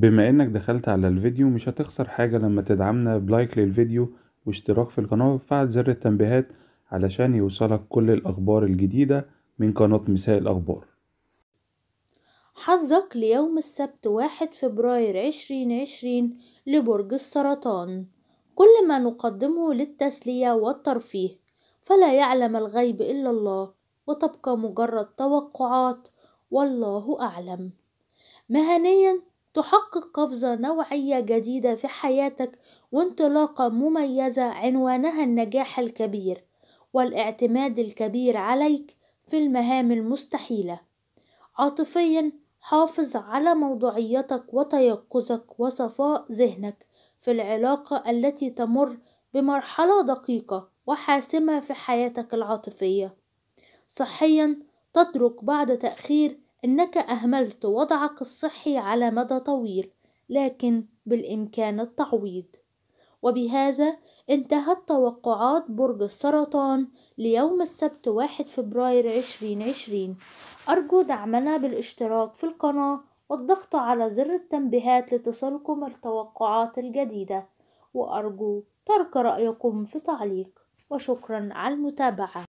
بما انك دخلت على الفيديو مش هتخسر حاجة لما تدعمنا بلايك للفيديو واشتراك في القناة وفعل زر التنبيهات علشان يوصلك كل الأخبار الجديدة من قناة مساء الأخبار حظك ليوم السبت واحد فبراير عشرين عشرين لبرج السرطان كل ما نقدمه للتسلية والترفيه فلا يعلم الغيب إلا الله وتبقى مجرد توقعات والله أعلم مهنيا تحقق قفزة نوعية جديدة في حياتك وانطلاقة مميزة عنوانها النجاح الكبير والاعتماد الكبير عليك في المهام المستحيلة عاطفيا حافظ على موضوعيتك وتيقظك وصفاء ذهنك في العلاقة التي تمر بمرحلة دقيقة وحاسمة في حياتك العاطفية صحيا تترك بعض تأخير أنك أهملت وضعك الصحي على مدى طويل لكن بالإمكان التعويض وبهذا انتهت توقعات برج السرطان ليوم السبت 1 فبراير 2020 أرجو دعمنا بالاشتراك في القناة والضغط على زر التنبيهات لتصلكم التوقعات الجديدة وأرجو ترك رأيكم في تعليق وشكرا على المتابعة